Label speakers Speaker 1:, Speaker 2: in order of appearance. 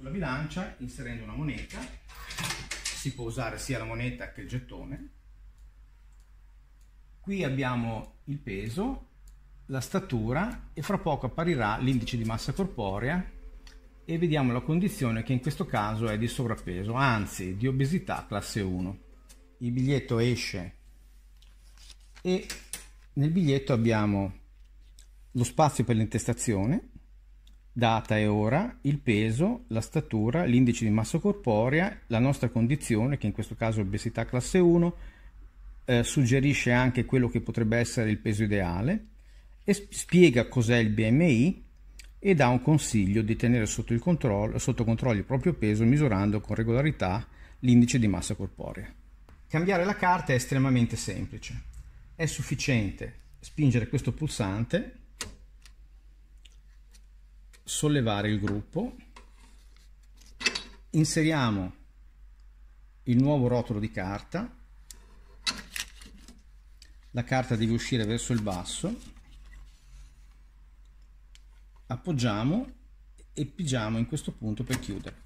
Speaker 1: con bilancia inserendo una moneta, si può usare sia la moneta che il gettone. Qui abbiamo il peso, la statura e fra poco apparirà l'indice di massa corporea e vediamo la condizione che in questo caso è di sovrappeso, anzi di obesità classe 1. Il biglietto esce e nel biglietto abbiamo lo spazio per l'intestazione, data e ora, il peso, la statura, l'indice di massa corporea, la nostra condizione, che in questo caso è obesità classe 1, eh, suggerisce anche quello che potrebbe essere il peso ideale e spiega cos'è il BMI e dà un consiglio di tenere sotto, controllo, sotto controllo il proprio peso misurando con regolarità l'indice di massa corporea. Cambiare la carta è estremamente semplice. È sufficiente spingere questo pulsante sollevare il gruppo, inseriamo il nuovo rotolo di carta, la carta deve uscire verso il basso, appoggiamo e pigiamo in questo punto per chiudere.